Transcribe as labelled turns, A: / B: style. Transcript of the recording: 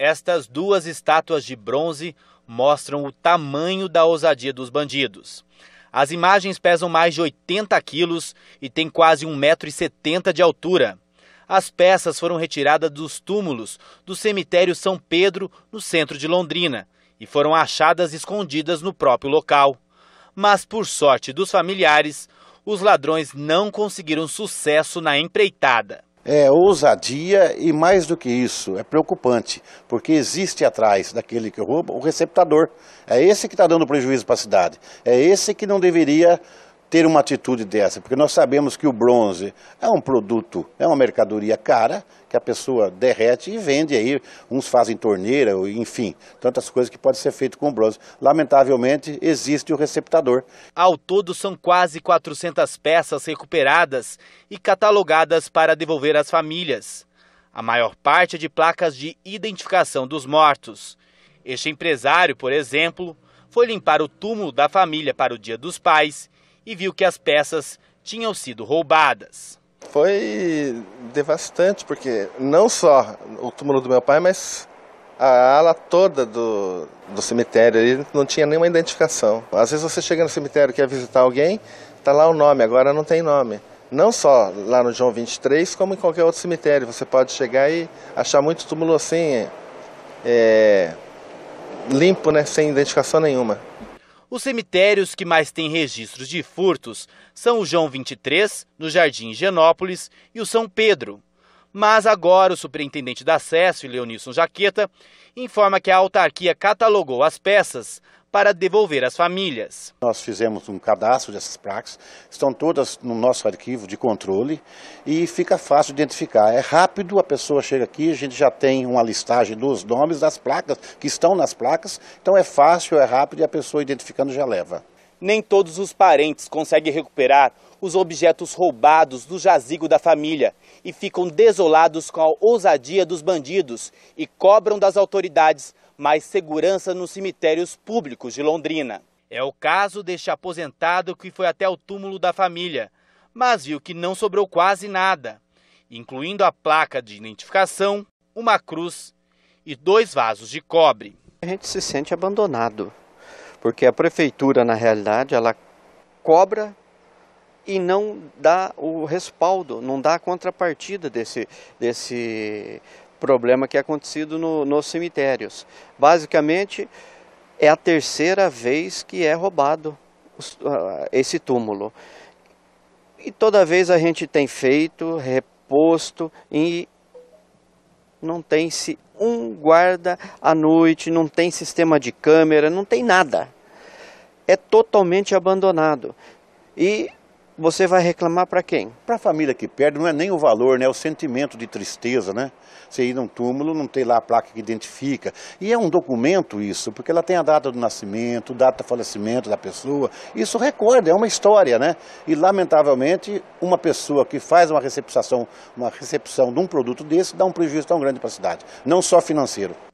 A: Estas duas estátuas de bronze mostram o tamanho da ousadia dos bandidos. As imagens pesam mais de 80 quilos e têm quase 1,70m de altura. As peças foram retiradas dos túmulos do cemitério São Pedro, no centro de Londrina, e foram achadas escondidas no próprio local. Mas, por sorte dos familiares, os ladrões não conseguiram sucesso na empreitada
B: é ousadia e mais do que isso, é preocupante, porque existe atrás daquele que rouba o receptador. É esse que está dando prejuízo para a cidade, é esse que não deveria ter uma atitude dessa, porque nós sabemos que o bronze é um produto, é uma mercadoria cara, que a pessoa derrete e vende aí, uns fazem torneira, enfim, tantas coisas que pode ser feito com o bronze. Lamentavelmente, existe
A: o receptador. Ao todo, são quase 400 peças recuperadas e catalogadas para devolver às famílias. A maior parte é de placas de identificação dos mortos. Este empresário, por exemplo, foi limpar o túmulo da família para o Dia dos Pais e viu que as peças tinham sido roubadas.
C: Foi devastante, porque não só o túmulo do meu pai, mas a ala toda do, do cemitério ele não tinha nenhuma identificação. Às vezes você chega no cemitério quer visitar alguém, está lá o nome, agora não tem nome. Não só lá no João 23, como em qualquer outro cemitério. Você pode chegar e achar muito túmulo assim, é, limpo, né, sem identificação nenhuma.
A: Os cemitérios que mais têm registros de furtos são o João 23, no Jardim Genópolis, e o São Pedro. Mas agora o superintendente da SESF, Leonilson Jaqueta, informa que a autarquia catalogou as peças para devolver às famílias.
B: Nós fizemos um cadastro dessas placas, estão todas no nosso arquivo de controle e fica fácil identificar. É rápido, a pessoa chega aqui, a gente já tem uma listagem dos nomes das placas que estão nas placas, então é fácil, é rápido e a pessoa identificando já
A: leva. Nem todos os parentes conseguem recuperar os objetos roubados do jazigo da família e ficam desolados com a ousadia dos bandidos e cobram das autoridades mais segurança nos cemitérios públicos de Londrina. É o caso deste aposentado que foi até o túmulo da família, mas viu que não sobrou quase nada, incluindo a placa de identificação, uma cruz e dois vasos de cobre.
D: A gente se sente abandonado, porque a prefeitura, na realidade, ela cobra e não dá o respaldo, não dá a contrapartida desse, desse problema que é acontecido no, nos cemitérios. Basicamente, é a terceira vez que é roubado ah, esse túmulo. E toda vez a gente tem feito, reposto e não tem-se um guarda à noite, não tem sistema de câmera, não tem nada. É totalmente abandonado. E você vai reclamar para quem? Para a família
B: que perde, não é nem o valor, né? É o sentimento de tristeza, né? Você ir num túmulo, não tem lá a placa que identifica. E é um documento isso, porque ela tem a data do nascimento, data do falecimento da pessoa. Isso recorda, é uma história, né? E lamentavelmente, uma pessoa que faz uma recepção, uma recepção de um produto desse dá um prejuízo tão grande para a cidade, não só financeiro.